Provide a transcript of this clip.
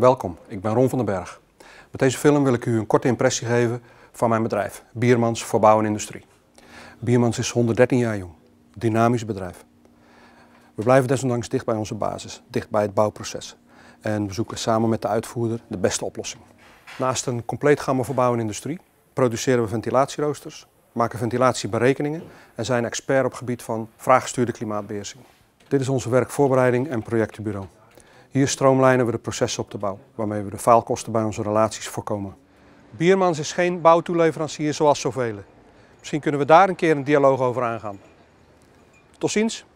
Welkom, ik ben Ron van den Berg. Met deze film wil ik u een korte impressie geven van mijn bedrijf, Biermans voor Bouw en Industrie. Biermans is 113 jaar jong, dynamisch bedrijf. We blijven desondanks dicht bij onze basis, dicht bij het bouwproces. En we zoeken samen met de uitvoerder de beste oplossing. Naast een compleet gamma voor bouw en industrie produceren we ventilatieroosters, maken ventilatieberekeningen en zijn expert op gebied van vraaggestuurde klimaatbeheersing. Dit is onze werkvoorbereiding en projectenbureau. Hier stroomlijnen we de processen op de bouw, waarmee we de faalkosten bij onze relaties voorkomen. Biermans is geen bouwtoeleverancier zoals zoveel. Misschien kunnen we daar een keer een dialoog over aangaan. Tot ziens!